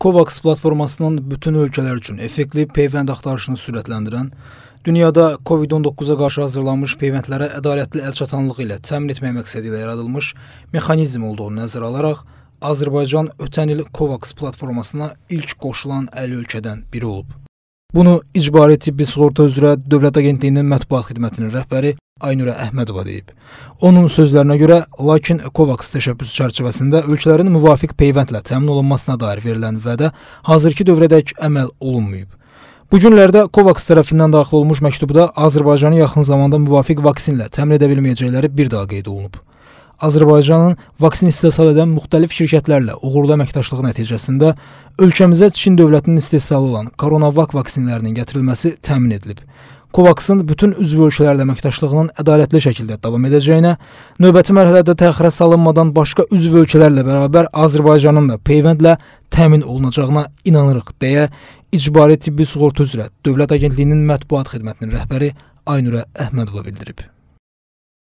COVAX platformasının bütün ölkələr üçün effektli peyvənd axtarışını sürətləndirən, dünyada COVID-19-a qarşı hazırlanmış peyvəndlərə ədalətli əlçatanlığı ilə təmin etmək məqsədi ilə yaradılmış mexanizm olduğunu nəzərə alaraq Azərbaycan ötən il COVAX platformasına ilk qoşulan 50 ölkədən biri olub. Bunu İcbari Tibbi Sığorta üzrə Dövlət Agentliyinin mətbuat xidmətinin rəhbəri Aynurə Əhmədova deyib. Onun sözlərinə görə, lakin COVAX təşəbbüsü çərçivəsində ölkələrin müvafiq peyvəndlə təmin olunmasına dair verilən vədə hazırki dövrədək əməl olunmayıb. Bu günlərdə COVAX tərəfindən daxil olmuş məktubda Azərbaycanı yaxın zamanda müvafiq vaksinlə təmin edə bilməyəcəkləri bir daha qeyd olunub. Azərbaycanın vaksin istehsal edən müxtəlif şirkətlərlə uğurlu əməkdaşlığı nəticəsində ölkəmizə Çin dövlətinin istehsalı olan Coronavac vaksinlərinin gətirilməsi təmin edilib. COVAX-ın bütün üzv ölkələrlə əməkdaşlığının ədalətli şəkildə davam edəcəyinə, növbəti mərhələdə təxirə salınmadan başqa üzv ölkələrlə bərabər Azərbaycanın da peyvəndlə təmin olunacağına inanırıq deyə İcbari Tibbi Sığorta üzrə Dövlət Agentliyinin mətbuat xidmətinin rəhbəri Aynurə Əhmədova bildirib.